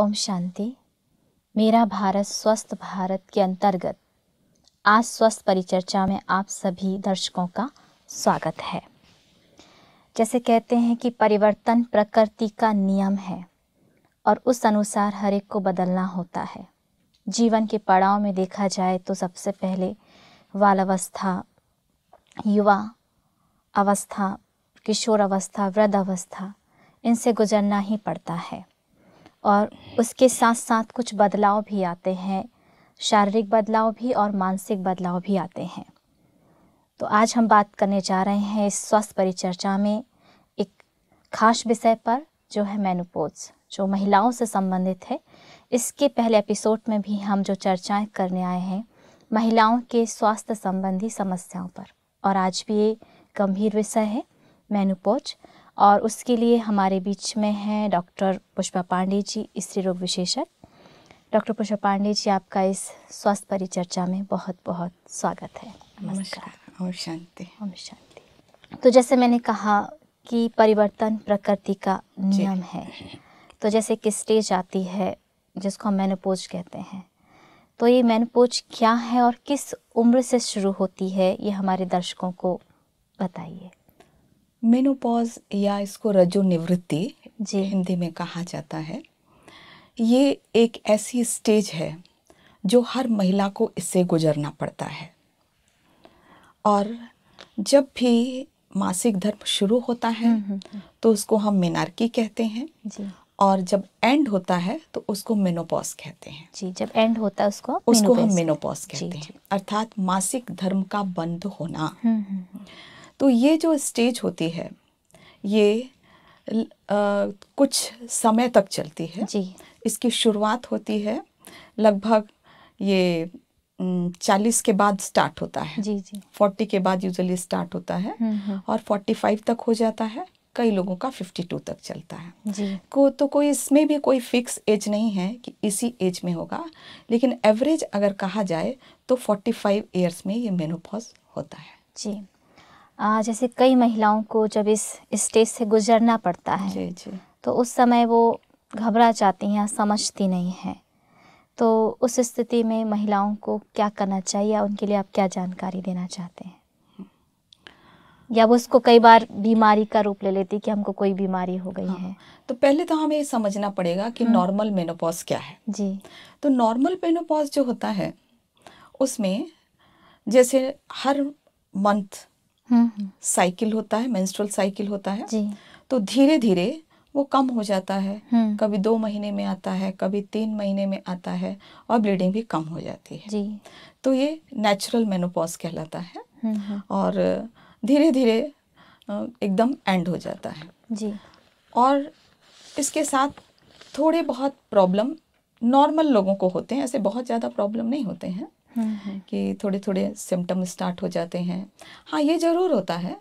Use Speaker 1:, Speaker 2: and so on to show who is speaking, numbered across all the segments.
Speaker 1: ओम शांति मेरा भारत स्वस्थ भारत के अंतर्गत आज स्वस्थ परिचर्चा में आप सभी दर्शकों का स्वागत है जैसे कहते हैं कि परिवर्तन प्रकृति का नियम है और उस अनुसार हर एक को बदलना होता है जीवन के पड़ाव में देखा जाए तो सबसे पहले बालावस्था युवा अवस्था किशोर अवस्था वृद्ध अवस्था इनसे गुजरना ही पड़ता है और उसके साथ साथ कुछ बदलाव भी आते हैं शारीरिक बदलाव भी और मानसिक बदलाव भी आते हैं तो आज हम बात करने जा रहे हैं इस स्वास्थ्य परिचर्चा में एक खास विषय पर जो है मैनोपोज जो महिलाओं से संबंधित है इसके पहले एपिसोड में भी हम जो चर्चाएं करने आए हैं महिलाओं के स्वास्थ्य संबंधी समस्याओं पर और आज भी ये गंभीर विषय है मैनोपोज और उसके लिए हमारे बीच में हैं डॉक्टर पुष्पा पांडे जी स्त्री रोग विशेषज्ञ डॉक्टर पुष्पा पांडे जी आपका इस स्वास्थ्य परिचर्चा में बहुत बहुत स्वागत है नमस्कार शांति शांति तो जैसे मैंने कहा कि परिवर्तन प्रकृति का नियम है तो जैसे कि स्टेज आती है जिसको हम मैनोपोज कहते हैं तो ये मैनोपोज क्या है और किस उम्र से शुरू होती है ये हमारे दर्शकों को बताइए मेनोपॉज या इसको रजो निवृत्ति जी हिंदी में कहा जाता है
Speaker 2: ये एक ऐसी स्टेज है जो हर महिला को इससे गुजरना पड़ता है और जब भी मासिक धर्म शुरू होता है हम्म, हम्म, हम्म। तो उसको हम मेनार्की कहते हैं जी। और जब एंड होता है तो उसको मेनोपॉज कहते हैं जी जब एंड होता है उसको उसको हम मेनोपॉज कहते हैं अर्थात मासिक धर्म का बंद होना तो ये जो स्टेज होती है ये आ, कुछ समय तक चलती है जी इसकी शुरुआत होती है लगभग ये चालीस के बाद स्टार्ट होता है जी जी फोर्टी के बाद यूजली स्टार्ट होता है हम्म, हम्म। और फोर्टी फाइव तक हो जाता है कई लोगों का फिफ्टी टू तक चलता है जी को तो कोई इसमें भी कोई फिक्स एज नहीं है कि इसी एज में होगा लेकिन एवरेज अगर कहा जाए तो फोर्टी
Speaker 1: फाइव ईयर्स में ये मेनोपॉज होता है जी जैसे कई महिलाओं को जब इस स्टेज से गुजरना पड़ता है जी जी तो उस समय वो घबरा जाती हैं समझती नहीं हैं तो उस स्थिति में महिलाओं को क्या करना चाहिए या उनके लिए आप क्या जानकारी देना चाहते हैं या वो उसको कई बार बीमारी का रूप ले लेती कि हमको कोई बीमारी हो गई हाँ, है तो पहले तो हमें ये समझना पड़ेगा कि हम्म। नॉर्मल
Speaker 2: मेनोपॉज क्या है जी तो नॉर्मल मेनोपॉज जो होता है उसमें जैसे हर मंथ हम्म, हम्म। साइकिल होता है मेंस्ट्रुअल साइकिल होता है जी. तो धीरे धीरे वो कम हो जाता है हम्म। कभी दो महीने में आता है कभी तीन महीने में आता है और ब्लीडिंग भी कम हो जाती है जी. तो ये नेचुरल मेनोपॉज कहलाता है और धीरे धीरे एकदम एंड हो जाता है जी और इसके साथ थोड़े बहुत प्रॉब्लम नॉर्मल लोगों को होते हैं ऐसे बहुत ज़्यादा प्रॉब्लम नहीं होते हैं
Speaker 1: कि
Speaker 2: थोड़े थोड़े सिम्टम स्टार्ट हो जाते हैं हाँ ये ज़रूर होता है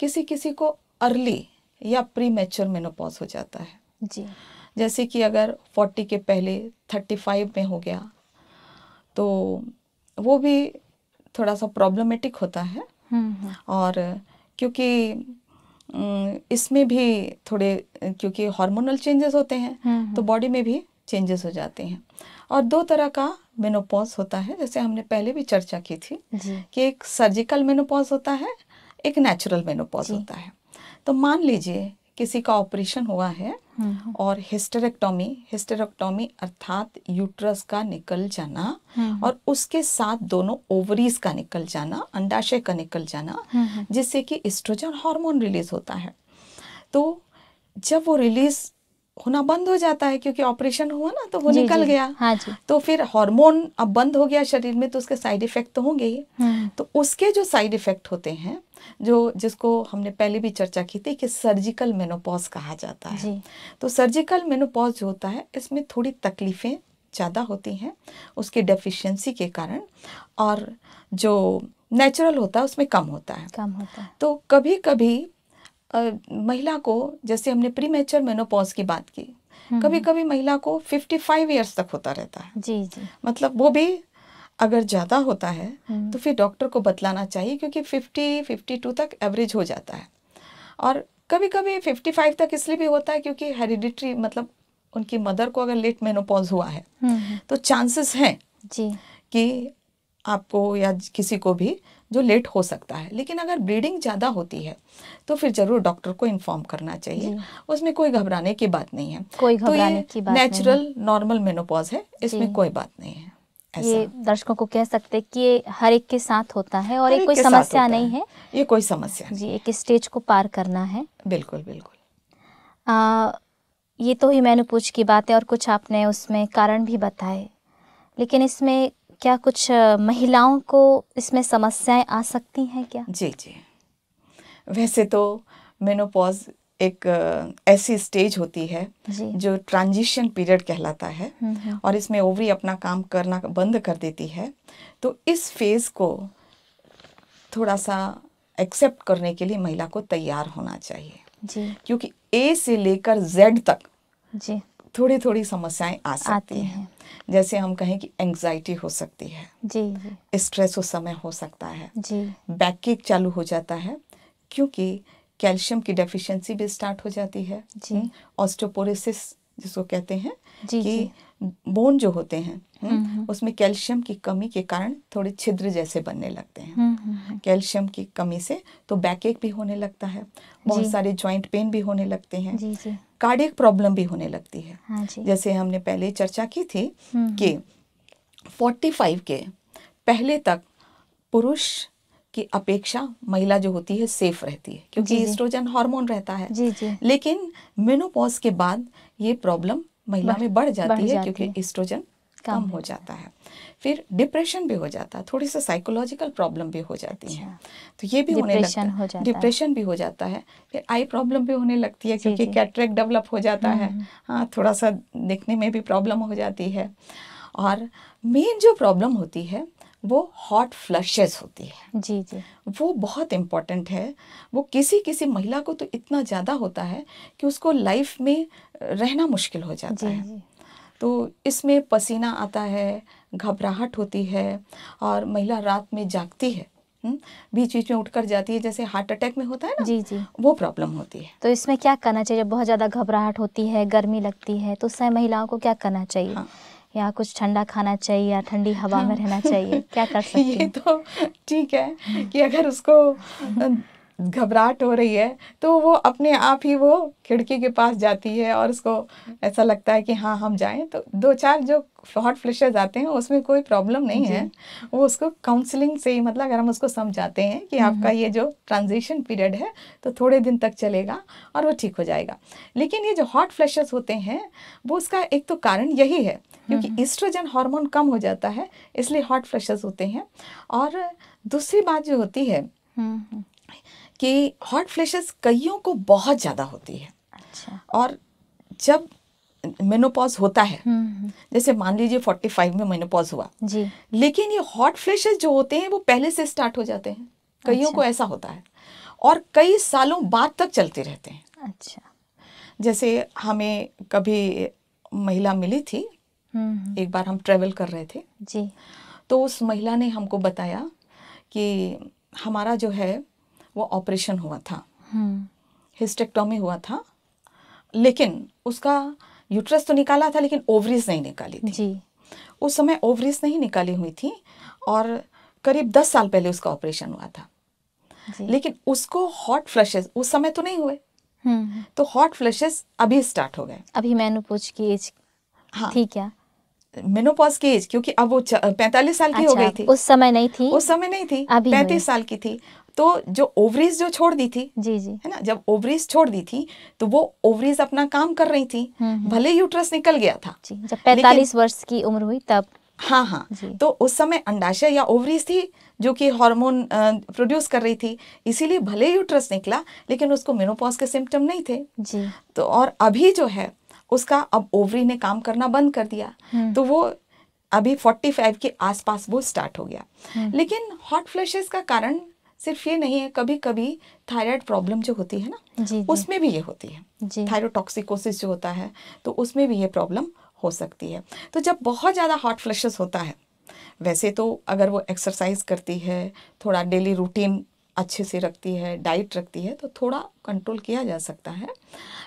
Speaker 2: किसी किसी को अर्ली या प्री मेच्योर मेनोपॉज हो जाता है जी जैसे कि अगर फोर्टी के पहले थर्टी फाइव में हो गया तो वो भी थोड़ा सा प्रॉब्लमेटिक होता है हम्म, हम्म। और क्योंकि इसमें भी थोड़े क्योंकि हार्मोनल चेंजेस होते हैं हम्म, तो बॉडी में भी चेंजेस हो जाते हैं और दो तरह का मेनोपॉज होता है जैसे हमने पहले भी चर्चा की थी कि एक सर्जिकल मेनोपॉज होता है एक नेचुरल मेनोपॉज होता है तो मान लीजिए किसी का ऑपरेशन हुआ है हम्म, हम्म। और हिस्टेरेक्टोमी हिस्टेरेक्टोमी अर्थात यूट्रस का निकल जाना हम्म, और उसके साथ दोनों ओवरीज का निकल जाना अंडाशय का निकल जाना जिससे कि इस्ट्रोजन हार्मोन रिलीज होता है तो जब वो रिलीज होना बंद हो जाता है क्योंकि ऑपरेशन हुआ ना तो वो जी, निकल जी, गया हाँ जी। तो फिर हार्मोन अब बंद हो गया शरीर में तो उसके साइड इफेक्ट तो होंगे ही हाँ। तो उसके जो साइड इफेक्ट होते हैं जो जिसको हमने पहले भी चर्चा की थी कि सर्जिकल मेनोपॉज कहा जाता है तो सर्जिकल मेनोपॉज जो होता है इसमें थोड़ी तकलीफें ज़्यादा होती हैं उसकी डेफिशिएंसी के कारण और जो नेचुरल होता है उसमें कम होता है कम होता है तो कभी कभी महिला को जैसे हमने प्री मेचर मेनोपॉज की बात की हम्म। कभी कभी महिला को 55 ईयर्स तक होता रहता है जी जी मतलब वो भी अगर ज़्यादा होता है हम्म। तो फिर डॉक्टर को बतलाना चाहिए क्योंकि 50 52 तक एवरेज हो जाता है और कभी कभी 55 तक इसलिए भी होता है क्योंकि हेरिडिटरी मतलब उनकी मदर को अगर लेट मेनोपॉज हुआ है हम्म, तो चांसेस हैं जी कि आपको या किसी को भी जो लेट हो सकता है लेकिन अगर ब्लीडिंग ज़्यादा होती है तो फिर ज़रूर डॉक्टर को इन्फॉर्म करना चाहिए उसमें कोई घबराने की बात नहीं है कोई तो घबराने तो की बात नेचुरल नॉर्मल मेनोपॉज है इसमें कोई बात नहीं है ऐसा। ये
Speaker 1: दर्शकों को कह सकते हैं कि ये हर एक के साथ होता है और एक कोई समस्या नहीं है ये कोई समस्या जी एक स्टेज को पार करना है बिल्कुल बिल्कुल ये तो ही मैंने पूछ की बात है और कुछ आपने उसमें कारण भी बताए लेकिन इसमें क्या कुछ महिलाओं को इसमें समस्याएं आ सकती हैं क्या जी
Speaker 2: जी वैसे तो मेनोपॉज एक ऐसी स्टेज होती है जो ट्रांजिशन पीरियड कहलाता है हम्म, हम्म। और इसमें ओवरी अपना काम करना बंद कर देती है तो इस फेज को थोड़ा सा एक्सेप्ट करने के लिए महिला को तैयार होना चाहिए जी क्योंकि ए से लेकर जेड तक जी थोड़ी थोड़ी समस्याएं आ सकती हैं जैसे हम कहें कि एंजाइटी हो सकती है
Speaker 1: जी
Speaker 2: स्ट्रेस उस समय हो सकता है जी बैक केक चालू हो जाता है क्योंकि कैल्शियम की डेफिशिएंसी भी स्टार्ट हो जाती है जी ऑस्टोपोरोसिस हम्म, जिसको कहते हैं जी, कि बोन जो होते हैं हम्म, हम्म, उसमें कैल्शियम की कमी के कारण थोड़े छिद्र जैसे बनने लगते
Speaker 3: हैं
Speaker 2: कैल्शियम की कमी से तो बैक एक भी होने लगता है बहुत सारे ज्वाइंट पेन भी होने लगते हैं जी जी कार्डियक प्रॉब्लम भी होने लगती है हाँ जी। जैसे हमने पहले चर्चा की थी हम्म, कि 45 हम्म। के पहले तक पुरुष की अपेक्षा महिला जो होती है सेफ रहती है क्योंकि एस्ट्रोजन हार्मोन रहता है जी जी लेकिन मेनोपॉज के बाद ये प्रॉब्लम महिला में बढ़ जाती है क्योंकि एस्ट्रोजन कम हो जाता है फिर डिप्रेशन भी हो जाता है थोड़ी सा साइकोलॉजिकल प्रॉब्लम भी हो जाती अच्छा। है तो ये भी होने लगता है डिप्रेशन भी हो जाता है फिर आई प्रॉब्लम भी होने लगती है क्योंकि कैटरेक डेवलप हो जाता है हम्म, हम्म। हाँ थोड़ा सा देखने में भी प्रॉब्लम हो जाती है और मेन जो प्रॉब्लम होती है वो हॉट फ्लशेस होती है जी जी वो बहुत इम्पॉर्टेंट है वो किसी किसी महिला को तो इतना ज़्यादा होता है कि उसको लाइफ में रहना मुश्किल हो जाता जी, है जी. तो इसमें पसीना आता है घबराहट होती है और महिला रात में
Speaker 1: जागती है हम्म, बीच बीच में उठकर
Speaker 2: जाती है जैसे हार्ट अटैक में होता है ना जी जी वो प्रॉब्लम होती है
Speaker 1: तो इसमें क्या करना चाहिए जब बहुत ज़्यादा घबराहट होती है गर्मी लगती है तो उस समय महिलाओं को क्या करना चाहिए हाँ। या कुछ ठंडा खाना चाहिए या ठंडी हवा में रहना चाहिए क्या कर है ये तो ठीक है कि अगर उसको घबराहट हो रही है तो वो
Speaker 2: अपने आप ही वो खिड़की के पास जाती है और उसको ऐसा लगता है कि हाँ हम जाएं तो दो चार जो हॉट फ्लशेज आते हैं उसमें कोई प्रॉब्लम नहीं है वो उसको काउंसलिंग से ही मतलब अगर हम उसको समझाते हैं कि हम्म, आपका हम्म। ये जो ट्रांजिशन पीरियड है तो थोड़े दिन तक चलेगा और वो ठीक हो जाएगा लेकिन ये जो हॉट फ्लशेज होते हैं वो उसका एक तो कारण यही है हम्म, क्योंकि ईस्ट्रोजन हार्मोन कम हो जाता है इसलिए हॉट फ्लशेज होते हैं और दूसरी बात जो होती है कि हॉट फ्लैशेस कईयों को बहुत ज़्यादा होती है अच्छा। और जब मेनोपॉज होता है हम्म, हम्म। जैसे मान लीजिए 45 में मेनोपॉज हुआ जी लेकिन ये हॉट फ्लैशेस जो होते हैं वो पहले से स्टार्ट हो जाते हैं कईयों अच्छा। को ऐसा होता है और कई सालों बाद तक चलते रहते हैं अच्छा जैसे हमें कभी महिला मिली थी हम्म, एक बार हम ट्रेवल कर रहे थे जी तो उस महिला ने हमको बताया कि हमारा जो है वो ऑपरेशन हुआ था हम्म। हिस्टेक्टोमी हुआ था लेकिन उसका यूट्रस तो निकाला था लेकिन ओवरीज नहीं निकाली थी जी उस समय ओवरीज नहीं निकाली हुई थी और करीब दस साल पहले उसका ऑपरेशन हुआ था जी। लेकिन उसको हॉट फ्लशेस उस समय तो नहीं हुए हम्म। तो हॉट फ्लशेस अभी स्टार्ट हो गए अभी मैनोपोज की एज हाँ थी क्या मेनोपॉज की एज क्योंकि अब वो पैंतालीस साल की अच्छा, हो गई थी उस समय नहीं थी उस समय नहीं थी पैंतीस साल की थी तो जो ओवरीज जो छोड़ दी थी जी जी है ना जब ओवरीज छोड़ दी थी तो वो ओवरीज अपना काम कर रही थी हम्म, हम्म। भले यूट्रस निकल गया था जी, जब पैतालीस वर्ष की उम्र हुई तब हाँ हाँ तो उस समय अंडाशय या ओवरीज थी जो कि हार्मोन प्रोड्यूस कर रही थी इसीलिए भले यूट्रस निकला लेकिन उसको मेनोपॉज के सिम्टम नहीं थे जी तो और अभी जो है उसका अब ओवरी ने काम करना बंद कर दिया हम्म। तो वो अभी 45 के आसपास वो स्टार्ट हो गया लेकिन हॉट फ्लैशेस का कारण सिर्फ ये नहीं है कभी कभी थायराइड प्रॉब्लम जो होती है ना जी, जी. उसमें भी ये होती है थायरोटॉक्सिकोसिस जो होता है तो उसमें भी ये प्रॉब्लम हो सकती है तो जब बहुत ज़्यादा हॉट फ्लशेस होता है वैसे तो अगर वो एक्सरसाइज करती है थोड़ा डेली रूटीन अच्छे से रखती है डाइट रखती है तो थोड़ा कंट्रोल किया जा सकता है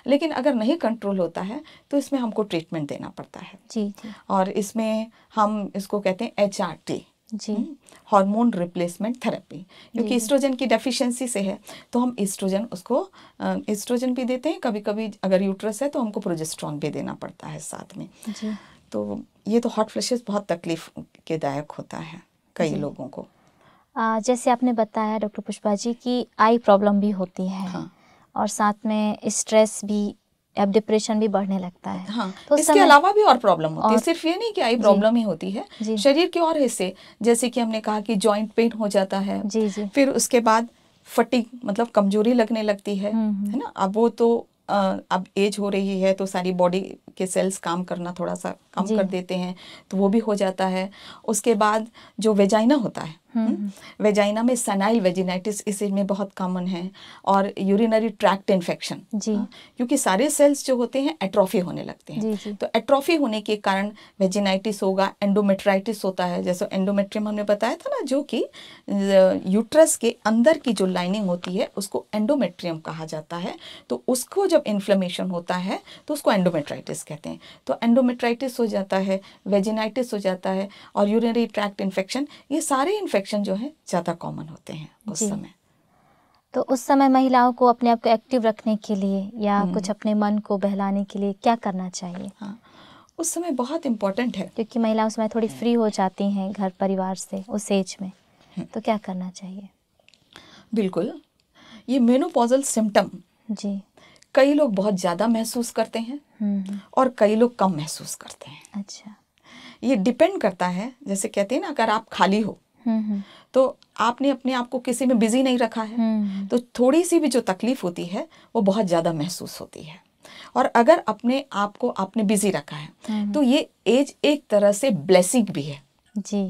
Speaker 2: लेकिन अगर नहीं कंट्रोल होता है तो इसमें हमको ट्रीटमेंट देना पड़ता है जी, जी। और इसमें हम इसको कहते हैं H G hormone replacement therapy क्योंकि एस्ट्रोजन की डेफिशिएंसी से है तो हम एस्ट्रोजन उसको एस्ट्रोजन भी देते हैं कभी कभी अगर यूट्रस है तो हमको प्रोजेस्ट्रॉन भी देना पड़ता है साथ में जी तो ये तो हॉट फ्लैशेस बहुत तकलीफ के दायक होता है कई लोगों को
Speaker 1: आ, जैसे आपने बताया डॉक्टर पुष्पा जी की आई प्रॉब्लम भी होती है हाँ। और साथ में स्ट्रेस भी अब डिप्रेशन भी बढ़ने लगता है हाँ, तो इसके अलावा
Speaker 2: भी और प्रॉब्लम होती है सिर्फ ये नहीं कि आई प्रॉब्लम ही होती है शरीर के और हिस्से जैसे कि हमने कहा कि जॉइंट पेन हो जाता है जी जी फिर उसके बाद फटी मतलब कमजोरी लगने लगती है हम्म, हम्म। है ना अब वो तो अब एज हो रही है तो सारी बॉडी के सेल्स काम करना थोड़ा सा कम कर देते हैं तो वो भी हो जाता है उसके बाद जो वेजाइना होता है वेजाइना हम्म। हम्म। में सनाइल वेजिनाइटिस इस में बहुत कॉमन है और यूरिनरी ट्रैक्ट इन्फेक्शन जी हाँ, क्योंकि सारे सेल्स जो होते हैं एट्रोफी होने लगते हैं जी, जी. तो एट्रोफी होने के कारण वेजिनाइटिस होगा एंडोमेट्राइटिस होता है जैसे एंडोमेट्रियम हमने बताया था ना जो कि यूट्रस के अंदर की जो लाइनिंग होती है उसको एंडोमेट्रियम कहा जाता है तो उसको जब इन्फ्लेमेशन होता है तो उसको एंडोमेट्राइटिस कहते हैं तो एंडोमेट्राइटिस हो जाता है वेजिनाइटिस हो जाता है और यूरिनरी ट्रैक्ट इन्फेक्शन ये सारे इन्फेक्शन इन्फेक्शन जो है ज़्यादा कॉमन होते हैं उस समय
Speaker 1: तो उस समय महिलाओं को अपने आप को एक्टिव रखने के लिए या हम्म। कुछ अपने मन को बहलाने के लिए क्या करना चाहिए हाँ उस समय बहुत इम्पोर्टेंट है क्योंकि महिलाएं उस समय थोड़ी फ्री हम्म। हो जाती हैं घर परिवार से उस एज में हम्म। तो क्या करना चाहिए बिल्कुल ये मेनोपॉजल सिम्टम
Speaker 2: जी कई लोग बहुत ज़्यादा महसूस करते
Speaker 3: हैं
Speaker 2: और कई लोग कम महसूस करते हैं अच्छा ये डिपेंड करता है जैसे कहते हैं ना अगर आप खाली हो तो आपने अपने आप को किसी में बिजी नहीं रखा है तो थोड़ी सी भी जो तकलीफ होती है वो बहुत ज़्यादा महसूस होती है और अगर अपने आप को आपने बिजी रखा है तो ये एज एक तरह से ब्लेसिंग भी है जी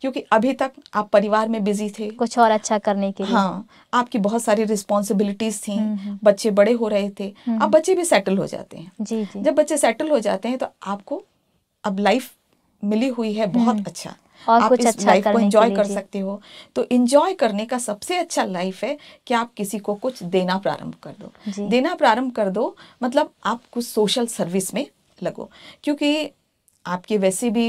Speaker 2: क्योंकि अभी तक आप परिवार में बिजी थे कुछ और अच्छा करने के लिए हाँ आपकी बहुत सारी रिस्पॉन्सिबिलिटीज थी बच्चे बड़े हो रहे थे अब बच्चे भी सेटल हो जाते हैं जी, जी जब बच्चे सेटल हो जाते हैं तो आपको अब लाइफ मिली हुई है बहुत हम्म। अच्छा और आप कुछ इस अच्छा लाइफ को एंजॉय कर सकते हो तो एंजॉय करने का सबसे अच्छा लाइफ है कि आप किसी को कुछ देना प्रारंभ कर दो देना प्रारंभ कर दो मतलब आप कुछ सोशल सर्विस में लगो क्योंकि आपके वैसे भी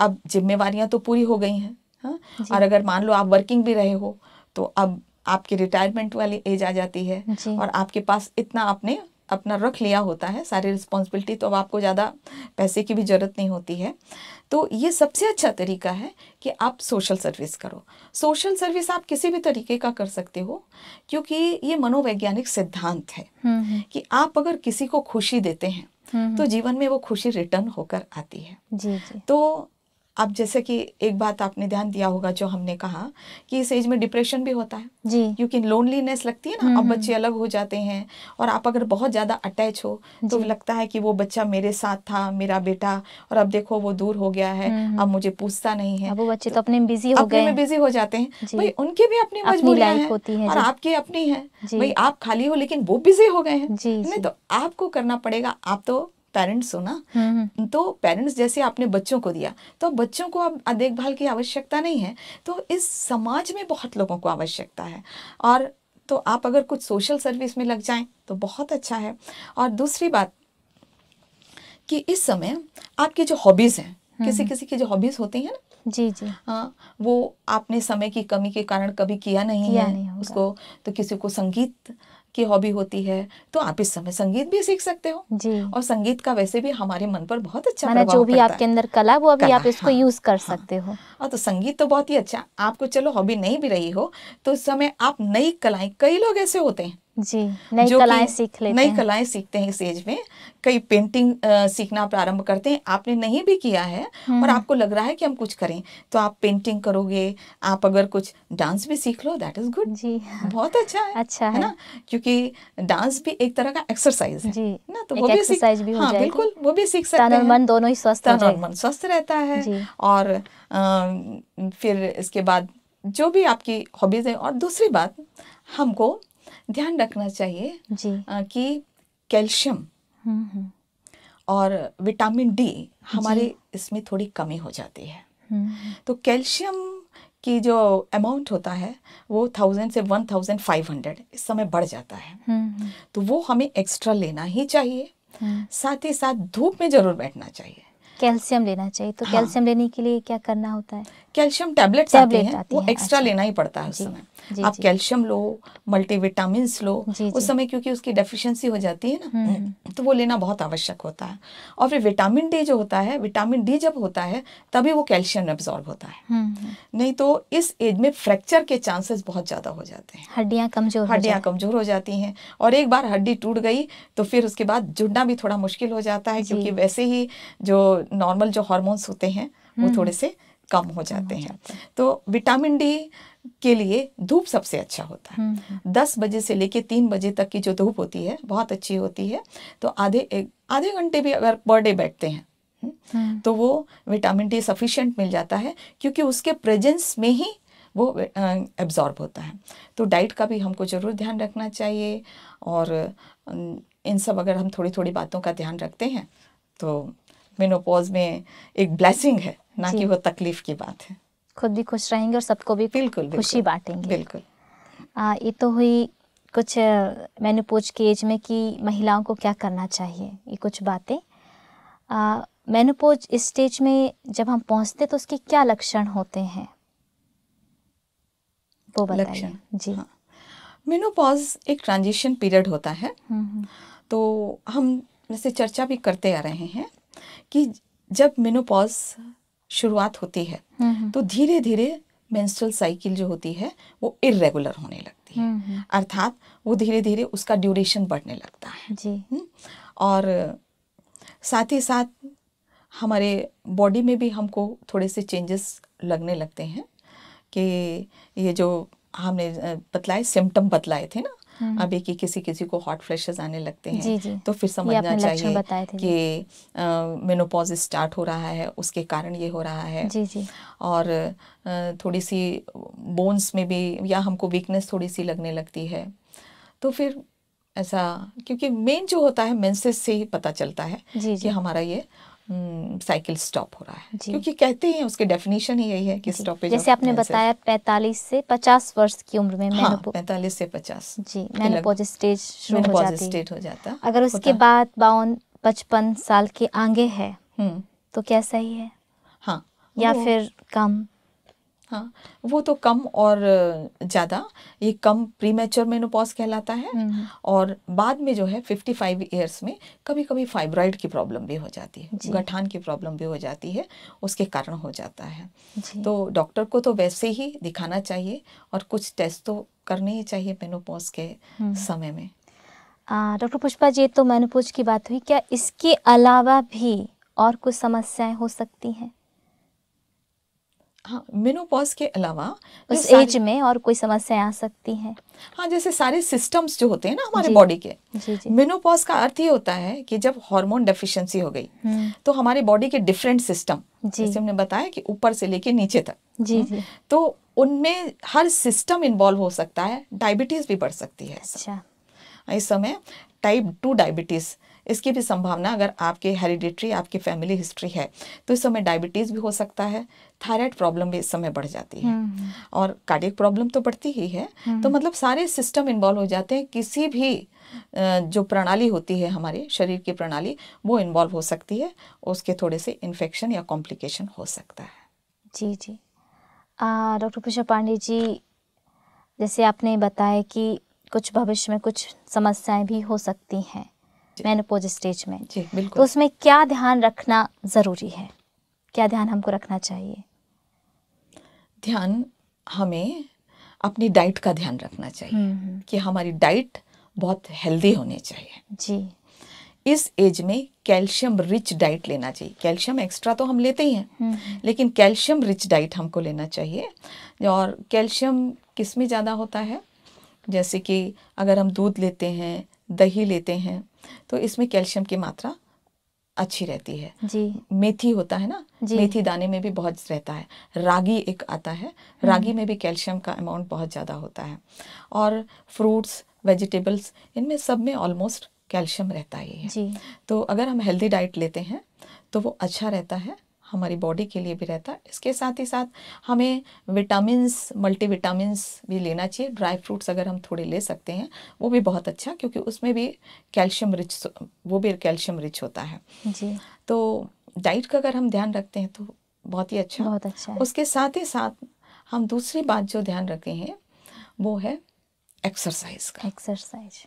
Speaker 2: अब जिम्मेवारियां तो पूरी हो गई हैं हाँ? और अगर मान लो आप वर्किंग भी रहे हो तो अब आपकी रिटायरमेंट वाली एज आ जाती है और आपके पास इतना आपने अपना रख लिया होता है सारी रिस्पॉन्सिबिलिटी तो अब आपको ज़्यादा पैसे की भी ज़रूरत नहीं होती है तो ये सबसे अच्छा तरीका है कि आप सोशल सर्विस करो सोशल सर्विस आप किसी भी तरीके का कर सकते हो क्योंकि ये मनोवैज्ञानिक सिद्धांत है हम्म, हम्म। कि आप अगर किसी को खुशी देते हैं हम्म, तो जीवन में वो खुशी रिटर्न होकर आती है जी जी तो अब जैसे कि एक बात आपने ध्यान दिया होगा जो हमने कहा कि इस एज में डिप्रेशन भी होता है जी क्योंकि लोनलीनेस लगती है ना हम्म, अब हम्म। बच्चे अलग हो जाते हैं और आप अगर बहुत ज़्यादा अटैच हो तो लगता है कि वो बच्चा मेरे साथ था मेरा बेटा और अब देखो वो दूर हो गया है हम्म, अब मुझे पूछता नहीं है वो बच्चे तो, तो अपने बिजी हो गए बिजी हो जाते हैं भाई उनके भी अपनी मजबूरियां हैं और आपकी अपनी है भाई आप खाली हो लेकिन वो बिजी हो गए हैं नहीं तो आपको करना पड़ेगा आप तो पेरेंट्स हो ना हम्म, हम्म। तो पेरेंट्स जैसे आपने बच्चों को दिया तो बच्चों को अब देखभाल की आवश्यकता नहीं है तो इस समाज में बहुत लोगों को आवश्यकता है और तो आप अगर कुछ सोशल सर्विस में लग जाएं तो बहुत अच्छा है और दूसरी बात कि इस समय आपकी जो हॉबीज़ हैं हम्म, किसी किसी की जो हॉबीज़ होती हैं ना जी जी हाँ वो आपने समय की कमी के कारण कभी किया नहीं किया है नहीं उसको तो किसी को संगीत की हॉबी होती है तो आप इस समय संगीत भी सीख सकते हो जी और संगीत का वैसे भी हमारे मन पर बहुत अच्छा प्रभाव जो भी आपके अंदर
Speaker 1: कला वो अभी आप इसको यूज हाँ। कर हाँ। सकते हो और हाँ, तो
Speaker 2: संगीत तो बहुत ही अच्छा आपको चलो हॉबी नहीं भी रही हो तो उस समय आप नई कलाएं कई लोग ऐसे होते हैं जी नई कलाएं सीख लेते नई कलाएं सीखते हैं इस एज में कई पेंटिंग आ, सीखना प्रारंभ करते हैं आपने नहीं भी किया है और हम्म। आपको लग रहा है कि हम कुछ करें तो आप पेंटिंग करोगे आप अगर कुछ डांस भी सीख लो दैट इज गुड जी बहुत अच्छा है अच्छा है, ना क्योंकि डांस भी एक तरह का एक्सरसाइज है जी ना तो वो भी एक्सरसाइज भी हाँ बिल्कुल
Speaker 1: वो भी सीख सकते हैं मन दोनों ही स्वस्थ मन
Speaker 2: स्वस्थ रहता है और फिर इसके बाद जो भी आपकी हॉबीज है और दूसरी बात हमको ध्यान रखना चाहिए जी कि कैल्शियम हम्म, हम्म। और विटामिन डी हमारे इसमें थोड़ी कमी हो जाती है हम्म, तो कैल्शियम की जो अमाउंट होता है वो थाउजेंड से वन थाउजेंड फाइव हंड्रेड इस समय बढ़ जाता है तो वो हमें एक्स्ट्रा लेना ही चाहिए साथ ही साथ धूप में जरूर बैठना चाहिए
Speaker 1: कैल्शियम लेना चाहिए तो हाँ। कैल्शियम लेने के लिए क्या करना होता है
Speaker 2: कैल्शियम टैबलेट आती हैं वो एक्स्ट्रा अच्छा। लेना ही पड़ता है उस समय आप कैल्शियम लो मल्टीविटामिन लो उस समय क्योंकि उसकी डेफिशिएंसी हो जाती है ना हम्म। हम्म, तो वो लेना बहुत आवश्यक होता है और फिर विटामिन डी जो होता है विटामिन डी जब होता है तभी वो कैल्शियम एब्जॉर्ब होता है हम्म, नहीं तो इस एज में फ्रैक्चर के चांसेस बहुत ज़्यादा हो जाते हैं हड्डियाँ कमज़ोर हड्डियाँ कमज़ोर हो जाती हैं और एक बार हड्डी टूट गई तो फिर उसके बाद जुड़ना भी थोड़ा मुश्किल हो जाता है क्योंकि वैसे ही जो नॉर्मल जो हॉर्मोन्स होते हैं वो थोड़े से कम हो जाते हैं तो विटामिन डी के लिए धूप सबसे अच्छा होता है हम्म, हम्म। दस बजे से लेके तीन बजे तक की जो धूप होती है बहुत अच्छी होती है तो आधे एक आधे घंटे भी अगर पर डे बैठते हैं हम्म, तो वो विटामिन डी सफिशियंट मिल जाता है क्योंकि उसके प्रेजेंस में ही वो एब्जॉर्ब होता है तो डाइट का भी हमको ज़रूर ध्यान रखना चाहिए और इन सब अगर हम थोड़ी थोड़ी बातों का ध्यान रखते हैं तो मेनोपॉज में एक ब्लेसिंग है ना कि वो तकलीफ़ की बात है
Speaker 1: खुद भी खुश रहेंगे और सबको भी बिल्कुल खुशी बांटेंगे बिल्कुल आ, ये तो हुई कुछ मैंने पूछ के एज में कि महिलाओं को क्या करना चाहिए ये कुछ बातें मैंने पूछ इस स्टेज में जब हम पहुंचते तो उसके क्या लक्षण होते हैं वो बताइए जी हाँ।
Speaker 2: मेनोपॉज एक ट्रांजिशन पीरियड होता है हम्म, हम्म। तो हम जैसे चर्चा भी करते आ रहे हैं कि जब मेनोपॉज शुरुआत होती है हम्म, हम्म। तो धीरे धीरे मेंस्ट्रुअल साइकिल जो होती है वो इरेगुलर होने लगती है हम्म, अर्थात वो धीरे धीरे उसका ड्यूरेशन बढ़ने लगता है जी और साथ ही साथ हमारे बॉडी में भी हमको थोड़े से चेंजेस लगने लगते हैं कि ये जो हमने बतलाए सिम्टम बतलाए थे ना अब एक ही किसी किसी को हॉट फ्लैशेस आने लगते हैं जी जी। तो फिर समझना चाहिए कि मेनोपॉज स्टार्ट हो रहा है उसके कारण ये हो रहा है जी जी। और आ, थोड़ी सी बोन्स में भी या हमको वीकनेस थोड़ी सी लगने लगती है तो फिर ऐसा क्योंकि मेन जो होता है मेंसेस से ही पता चलता है जी जी। कि हमारा ये साइकिल हम्म, स्टॉप हो रहा है क्योंकि कहते हैं उसके डेफिनेशन ही यही है कि स्टॉपेज जैसे आपने बताया
Speaker 1: 45 से पचास वर्ष की उम्र में हाँ, 45 से पचास जी मेनोपॉज स्टेज शुरू हो जाती स्टेज हो जाता अगर उसके बाद बावन पचपन साल के आगे है हम्म। तो क्या सही है हाँ या फिर कम हाँ वो तो कम
Speaker 2: और ज़्यादा ये कम प्री मेच्योर मेनोपॉज कहलाता है हम्म, हम्म। और बाद में जो है 55 ईयर्स में कभी कभी फाइब्रॉइड की प्रॉब्लम भी हो जाती है गठान की प्रॉब्लम भी हो जाती है उसके कारण हो जाता है तो डॉक्टर को तो वैसे ही दिखाना चाहिए और कुछ टेस्ट तो करने ही चाहिए मेनोपॉज के हम्म। समय में
Speaker 1: डॉक्टर पुष्पा जी तो मेनोपॉज की बात हुई क्या इसके अलावा भी और कुछ समस्याएं हो सकती हैं
Speaker 2: हाँ मेनोपॉज के अलावा उस एज में
Speaker 1: और कोई समस्या आ सकती है
Speaker 2: हाँ जैसे सारे सिस्टम्स जो होते हैं ना हमारे बॉडी के मेनोपॉज का अर्थ ये होता है कि जब हार्मोन डेफिशिएंसी हो गई हम्म। तो हमारे बॉडी के डिफरेंट सिस्टम जैसे हमने बताया कि ऊपर से लेके नीचे तक जी हम्म, जी तो उनमें हर सिस्टम इन्वॉल्व हो सकता है डायबिटीज भी बढ़ सकती है अच्छा इस समय टाइप टू डायबिटीज़ इसकी भी संभावना अगर आपके हेरिडिट्री आपकी फैमिली हिस्ट्री है तो इस समय डायबिटीज़ भी हो सकता है थायराइड प्रॉब्लम भी इस समय बढ़ जाती है हम्म, हम्म। और कार्डियक प्रॉब्लम तो बढ़ती ही है हम्म। तो मतलब सारे सिस्टम इन्वॉल्व हो जाते हैं किसी भी जो प्रणाली होती है हमारे शरीर की प्रणाली वो इन्वॉल्व हो सकती है उसके थोड़े से इन्फेक्शन या कॉम्प्लिकेशन हो सकता है
Speaker 1: जी जी डॉक्टर पुषा पांडे जी जैसे आपने बताया कि कुछ भविष्य में कुछ समस्याएं भी हो सकती हैं मैनोपोज स्टेज में तो उसमें क्या ध्यान रखना ज़रूरी है क्या ध्यान हमको रखना चाहिए ध्यान
Speaker 2: हमें अपनी डाइट का ध्यान रखना चाहिए हम्म, हम्म। कि हमारी डाइट बहुत हेल्दी होनी चाहिए जी इस एज में कैल्शियम रिच डाइट लेना चाहिए कैल्शियम एक्स्ट्रा तो हम लेते ही हैं हम्म, लेकिन कैल्शियम रिच डाइट हमको लेना चाहिए और कैल्शियम किस में ज़्यादा होता है जैसे कि अगर हम दूध लेते हैं दही लेते हैं तो इसमें कैल्शियम की मात्रा अच्छी रहती है जी मेथी होता है ना मेथी दाने में भी बहुत रहता है रागी एक आता है हम्म। रागी में भी कैल्शियम का अमाउंट बहुत ज़्यादा होता है और फ्रूट्स वेजिटेबल्स इनमें सब में ऑलमोस्ट कैल्शियम रहता ही है जी तो अगर हम हेल्दी डाइट लेते हैं तो वो अच्छा रहता है हमारी बॉडी के लिए भी रहता है इसके साथ ही साथ हमें विटामिन्स मल्टीविटामिन्स भी लेना चाहिए ड्राई फ्रूट्स अगर हम थोड़े ले सकते हैं वो भी बहुत अच्छा क्योंकि उसमें भी कैल्शियम रिच वो भी कैल्शियम रिच होता है जी तो डाइट का अगर हम ध्यान रखते हैं तो बहुत ही अच्छा बहुत अच्छा है। उसके साथ ही साथ हम दूसरी बात जो ध्यान रखे हैं वो है एक्सरसाइज का एक्सरसाइज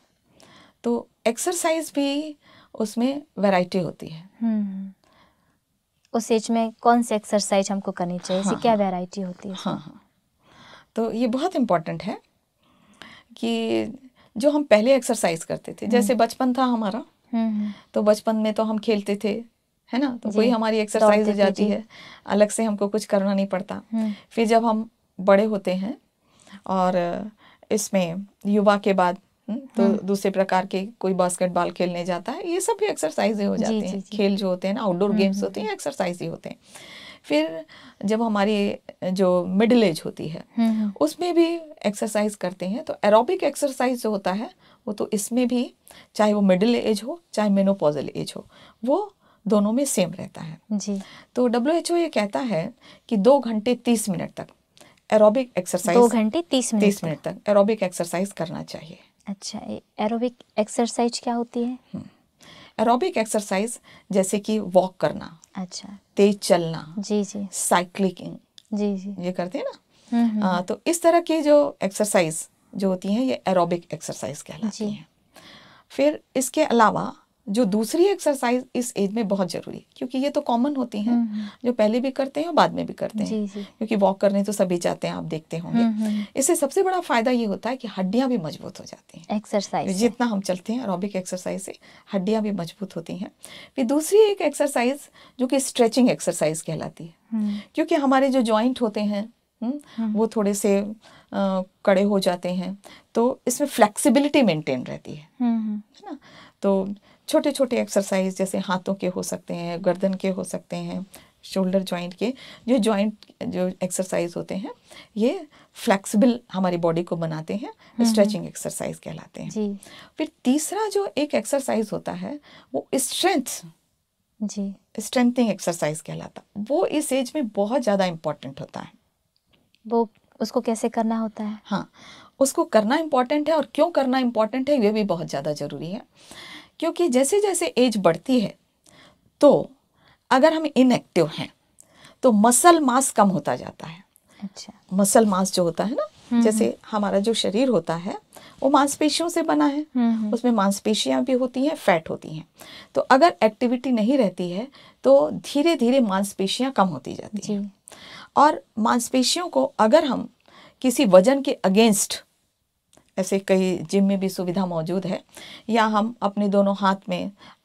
Speaker 2: तो
Speaker 1: एक्सरसाइज भी उसमें
Speaker 2: वैरायटी होती है हम्म।
Speaker 1: उस एज में कौन सी एक्सरसाइज हमको करनी चाहिए हाँ, क्या वेराइटी हाँ। होती है हाँ हाँ तो ये बहुत इम्पोर्टेंट है कि जो हम पहले एक्सरसाइज करते थे
Speaker 2: जैसे हम्म। बचपन था हमारा हम्म, हम्म। तो बचपन में तो हम खेलते थे है ना तो कोई हमारी एक्सरसाइज हो जाती है अलग से हमको कुछ करना नहीं पड़ता फिर जब हम बड़े होते हैं और इसमें युवा के बाद तो हम्म। दूसरे प्रकार के कोई बास्केटबॉल खेलने जाता है ये सब भी एक्सरसाइज ही हो जाते जी, हैं जी, जी. खेल जो होते हैं ना आउटडोर गेम्स हम्म, हम्म, होते हैं एक्सरसाइज ही होते हैं फिर जब हमारी जो मिडिल एज होती है उसमें भी एक्सरसाइज करते हैं तो एरोबिक एक्सरसाइज जो होता है वो तो इसमें भी चाहे वो मिडिल एज हो चाहे मेनोपोजल एज हो वो दोनों में सेम रहता है जी तो डब्ल्यू एच ओ ये कहता है कि दो घंटे तीस मिनट तक एरोबिक एक्सरसाइज दो घंटे तीस मिनट तक एरोबिक एक्सरसाइज करना चाहिए अच्छा एरोबिक एक्सरसाइज क्या होती है एरोबिक हम्म, एक्सरसाइज जैसे कि वॉक करना अच्छा तेज चलना जी जी साइकिलिंग जी जी ये करते हैं ना आ, हम्म, हम्म। हाँ, तो इस तरह की जो एक्सरसाइज जो होती है ये एरोबिक एक्सरसाइज कहलाती है फिर इसके अलावा जो दूसरी एक्सरसाइज इस एज में बहुत जरूरी है क्योंकि ये तो कॉमन होती हैं हम्म, हम्म। जो पहले भी करते हैं और बाद में भी करते हैं क्योंकि वॉक करने तो सभी जाते हैं आप देखते हम्म, होंगे इससे सबसे बड़ा फायदा ये होता है कि हड्डियां भी मजबूत हो जाती हैं एक्सरसाइज जितना हम चलते हैं अरोबिक एक्सरसाइज से हड्डियां भी मजबूत होती हैं फिर दूसरी एक एक्सरसाइज जो कि स्ट्रेचिंग एक्सरसाइज कहलाती है क्योंकि हमारे जो ज्वाइंट होते हैं वो थोड़े से कड़े हो जाते हैं तो इसमें फ्लेक्सिबिलिटी मेंटेन रहती है है ना तो छोटे छोटे एक्सरसाइज जैसे हाथों के हो सकते हैं गर्दन के हो सकते हैं शोल्डर जॉइंट के जो जॉइंट जो एक्सरसाइज होते हैं ये फ्लेक्सिबल हमारी बॉडी को बनाते हैं स्ट्रेचिंग हम्म, हम्म। एक्सरसाइज कहलाते हैं जी फिर तीसरा जो एक एक्सरसाइज होता है वो स्ट्रेंथ जी स्ट्रेंथिंग एक्सरसाइज कहलाता वो इस एज में बहुत ज़्यादा इम्पोर्टेंट होता है वो उसको कैसे करना होता है हाँ उसको करना इम्पोर्टेंट है और क्यों करना इम्पोर्टेंट है ये भी बहुत ज़्यादा ज़रूरी है क्योंकि जैसे जैसे एज बढ़ती है तो अगर हम इनएक्टिव हैं तो मसल मास कम होता जाता है अच्छा मसल मास जो होता है ना हम्म। जैसे हमारा जो शरीर होता है वो मांसपेशियों से बना है हम्म। उसमें मांसपेशियां भी होती हैं फैट होती हैं तो अगर एक्टिविटी नहीं रहती है तो धीरे धीरे मांसपेशियां कम होती जाती हैं और मांसपेशियों को अगर हम किसी वजन के अगेंस्ट ऐसे कई जिम में भी सुविधा मौजूद है या हम अपने दोनों हाथ में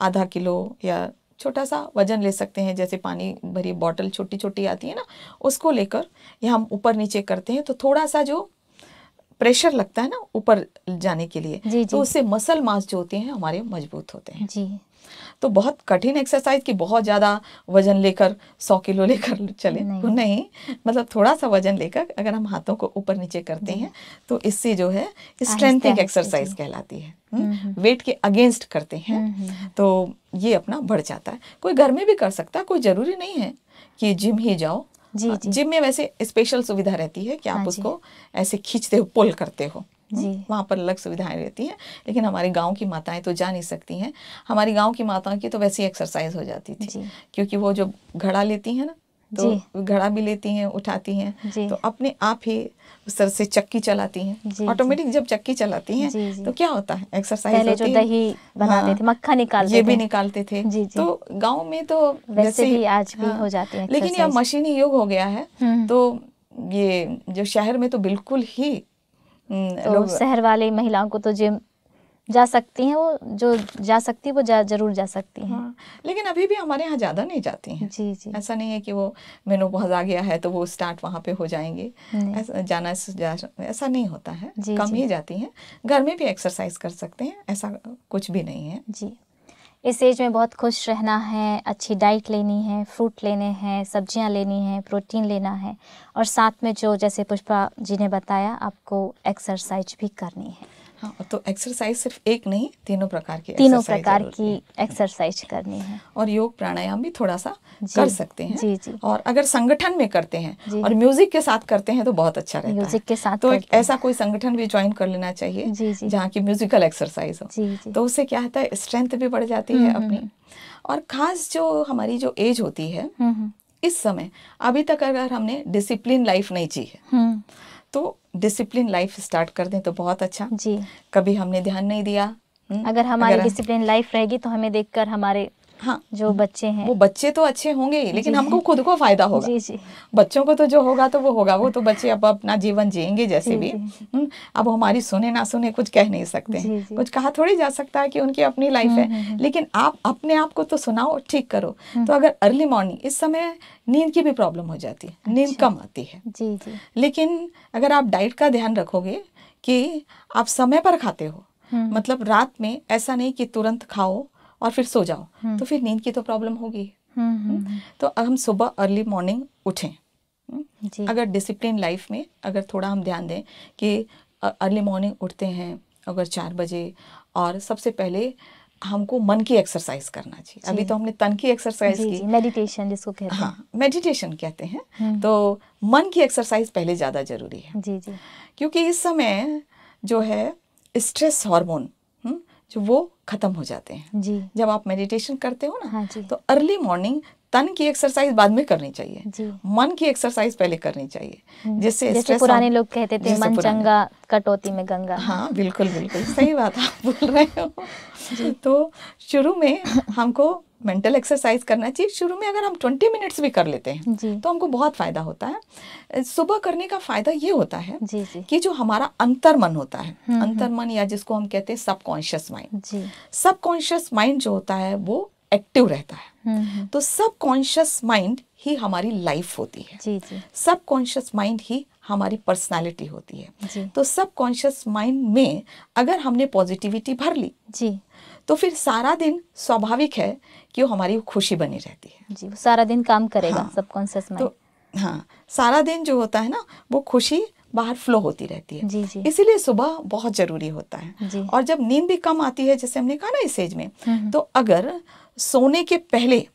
Speaker 2: आधा किलो या छोटा सा वजन ले सकते हैं जैसे पानी भरी बॉटल छोटी छोटी आती है ना उसको लेकर या हम ऊपर नीचे करते हैं तो थोड़ा सा जो प्रेशर लगता है ना ऊपर जाने के लिए जी, जी. तो उससे मसल मास जो होते हैं हमारे मजबूत होते हैं जी तो बहुत कठिन एक्सरसाइज की बहुत ज़्यादा वजन लेकर सौ किलो लेकर चले नहीं, तो नहीं मतलब थोड़ा सा वजन लेकर अगर हम हाथों को ऊपर नीचे करते हैं तो इससे जो है स्ट्रेंथिंग एक्सरसाइज कहलाती है वेट हम्म, हम्म, हम्म। के अगेंस्ट करते हैं तो ये अपना बढ़ जाता है कोई घर में भी कर सकता है कोई ज़रूरी नहीं है कि जिम ही जाओ जी, हाँ, जी जिम में वैसे स्पेशल सुविधा रहती है कि आप हाँ उसको ऐसे खींचते हो पुल करते हो हम्म, वहाँ पर अलग सुविधाएं रहती हैं लेकिन हमारे गांव की माताएं तो जा नहीं सकती हैं हमारी गांव की माताओं की तो वैसी एक्सरसाइज हो जाती थी क्योंकि वो जो घड़ा लेती हैं ना तो घड़ा भी लेती हैं उठाती हैं तो अपने आप ही सर से चक्की चलाती हैं ऑटोमेटिक जब चक्की चलाती हैं तो क्या होता है एक्सरसाइज पहले जो दही बनाते हाँ, थे मक्खा निकालते ये भी निकालते थे तो गांव में तो वैसे ही आज भी हाँ, हो जाते हैं लेकिन यह मशीनी युग हो गया है हम्म। तो ये जो शहर में तो बिल्कुल
Speaker 1: ही हम्म, तो शहर वाले महिलाओं को तो जिम जा सकती हैं वो जो जा सकती है वो जा जरूर जा सकती हैं हाँ, लेकिन अभी भी हमारे यहाँ ज़्यादा नहीं जाती हैं जी
Speaker 2: जी ऐसा नहीं है कि वो मेनो बहुत आ गया है तो वो स्टार्ट वहाँ पे हो जाएंगे ऐसा जाना जा, ऐसा नहीं होता है जी, कम जी. ही जाती हैं घर में भी एक्सरसाइज कर सकते हैं ऐसा कुछ
Speaker 1: भी नहीं है जी इस एज में बहुत खुश रहना है अच्छी डाइट लेनी है फ्रूट लेने हैं सब्जियां लेनी हैं प्रोटीन लेना है और साथ में जो जैसे पुष्पा जी ने बताया आपको एक्सरसाइज भी करनी है हाँ तो एक्सरसाइज सिर्फ एक नहीं तीनों
Speaker 2: प्रकार की तीनों प्रकार की एक्सरसाइज करनी है और योग प्राणायाम भी थोड़ा सा कर सकते हैं जी जी और अगर संगठन में करते हैं और म्यूजिक के साथ करते हैं तो बहुत अच्छा रहता म्यूजिक के साथ तो ऐसा कोई संगठन भी ज्वाइन कर लेना चाहिए जहाँ की म्यूजिकल एक्सरसाइज हो तो उससे क्या होता है स्ट्रेंथ भी बढ़ जाती है हम्म, हम्म, अपनी
Speaker 3: हम्म।
Speaker 2: और खास जो हमारी जो एज होती है इस समय अभी तक अगर हमने डिसिप्लिन लाइफ नहीं जी है तो डिसिप्लिन लाइफ स्टार्ट कर दें तो बहुत अच्छा जी कभी हमने ध्यान नहीं दिया
Speaker 1: हम्म, अगर हमारी डिसिप्लिन लाइफ रहेगी तो हमें देखकर हमारे हाँ जो बच्चे हैं वो
Speaker 2: बच्चे तो अच्छे होंगे ही लेकिन हमको खुद को फायदा होगा जी जी बच्चों को तो जो होगा तो वो होगा वो तो बच्चे अब अपना जीवन जिएंगे जैसे भी अब हमारी सुने ना सुने कुछ कह नहीं सकते जी। कुछ कहा थोड़ी जा सकता है कि उनकी अपनी लाइफ है लेकिन आप अपने आप को तो सुनाओ ठीक करो तो अगर अर्ली मॉर्निंग इस समय नींद की भी प्रॉब्लम हो जाती है नींद अच्छा। कम आती है लेकिन अगर आप डाइट का ध्यान रखोगे कि आप समय पर खाते हो मतलब रात में ऐसा नहीं कि तुरंत खाओ और फिर सो जाओ हम्म। तो फिर नींद की तो प्रॉब्लम होगी
Speaker 3: हम्म, हम्म।
Speaker 2: तो हम सुबह अर्ली मॉर्निंग उठें जी। अगर डिसिप्लिन लाइफ में अगर थोड़ा हम ध्यान दें कि अर्ली मॉर्निंग उठते हैं अगर चार बजे और सबसे पहले हमको मन की एक्सरसाइज करना चाहिए अभी तो हमने तन की एक्सरसाइज की
Speaker 1: मेडिटेशन जिसको कहते हाँ, हैं
Speaker 2: हाँ मेडिटेशन कहते हैं तो मन की एक्सरसाइज पहले ज़्यादा जरूरी है जी जी क्योंकि इस समय जो है स्ट्रेस हार्मोन जो वो खत्म हो जाते हैं जी जब आप मेडिटेशन करते हो ना हाँ जी। तो अर्ली मॉर्निंग तन की एक्सरसाइज बाद में करनी चाहिए मन की एक्सरसाइज पहले करनी चाहिए हम्म। जिससे जैसे पुराने लोग कहते थे मन चंगा
Speaker 1: कटौती में गंगा हाँ बिल्कुल बिल्कुल सही बात आप बोल रहे हो
Speaker 2: तो शुरू में हमको मेंटल एक्सरसाइज करना चाहिए शुरू में अगर हम 20 मिनट्स भी कर लेते हैं तो हमको बहुत फायदा होता है सुबह करने का फायदा ये होता है जी जी। कि जो हमारा अंतर मन होता है हम्म, हम्म। अंतर मन या जिसको हम कहते हैं सबकॉन्शियस माइंड सबकॉन्शियस माइंड जो होता है वो एक्टिव रहता है हम्म, हम्म। तो सब कॉन्शियस माइंड ही हमारी लाइफ होती है जी जी सब कॉन्शियस माइंड ही हमारी पर्सनालिटी होती है तो सब कॉन्शियस माइंड में अगर हमने पॉजिटिविटी भर ली जी तो फिर सारा दिन स्वाभाविक है कि वो हमारी खुशी बनी रहती है जी वो सारा दिन काम करेगा हाँ, कॉन्शियस माइंड तो हाँ सारा दिन जो होता है ना वो खुशी बाहर फ्लो होती रहती है जी जी इसीलिए सुबह बहुत जरूरी होता है और जब नींद भी कम आती है जैसे हमने कहा ना इस एज में हम्म, तो अगर सोने के पहले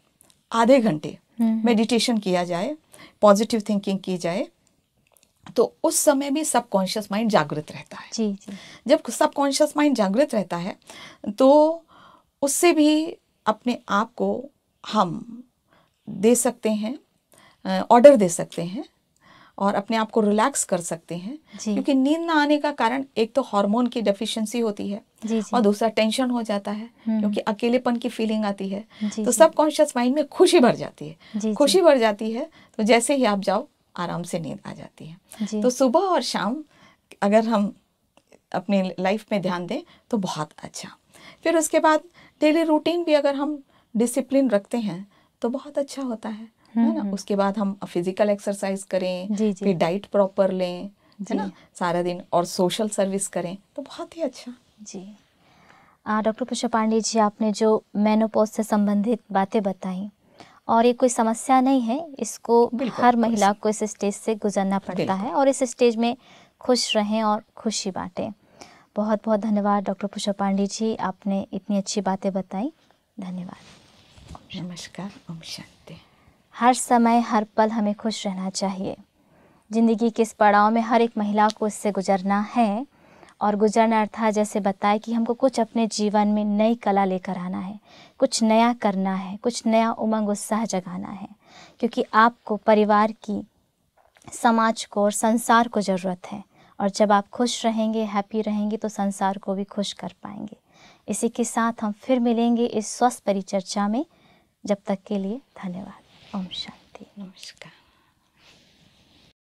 Speaker 2: आधे घंटे
Speaker 3: मेडिटेशन
Speaker 2: हम्म, हम्म। किया जाए पॉजिटिव थिंकिंग की जाए तो उस समय भी सबकॉन्शियस माइंड जागृत रहता है जी जी जब सबकॉन्शियस माइंड जागृत रहता है तो उससे भी अपने आप को हम दे सकते हैं ऑर्डर दे सकते हैं और अपने आप को रिलैक्स कर सकते हैं क्योंकि नींद ना आने का कारण एक तो हार्मोन की डेफिशिएंसी होती है जी जी। और दूसरा टेंशन हो जाता है हम्म। क्योंकि अकेलेपन की फीलिंग आती है तो सब कॉन्शियस माइंड में खुशी भर जाती है खुशी भर जाती है तो जैसे ही आप जाओ आराम से नींद आ जाती है तो सुबह और शाम अगर हम अपने लाइफ में ध्यान दें तो बहुत अच्छा फिर उसके बाद डेली रूटीन भी अगर हम डिसिप्लिन रखते हैं तो बहुत अच्छा होता है है हम्म, ना हम्म। उसके बाद हम फिजिकल एक्सरसाइज करें जी, जी. फिर डाइट प्रॉपर लें है ना सारा दिन और सोशल सर्विस करें
Speaker 1: तो बहुत ही अच्छा जी डॉक्टर पुष्पा पांडे जी आपने जो मेनोपोज से संबंधित बातें बताई और ये कोई समस्या नहीं है इसको हर महिला को इस स्टेज से गुजरना पड़ता है और इस स्टेज में खुश रहें और खुशी बांटें बहुत बहुत धन्यवाद डॉक्टर पुष्पा पांडे जी आपने इतनी अच्छी बातें बताई धन्यवाद नमस्कार ओम शांति हर समय हर पल हमें खुश रहना चाहिए ज़िंदगी के इस पड़ाव में हर एक महिला को इससे गुजरना है और गुजरना अर्थात जैसे बताए कि हमको कुछ अपने जीवन में नई कला लेकर आना है कुछ नया करना है कुछ नया उमंग उत्साह जगाना है क्योंकि आपको परिवार की समाज को और संसार को ज़रूरत है और जब आप खुश रहेंगे हैप्पी रहेंगे तो संसार को भी खुश कर पाएंगे इसी के साथ हम फिर मिलेंगे इस स्वस्थ परिचर्चा में जब तक के लिए धन्यवाद ओम शांति नमस्कार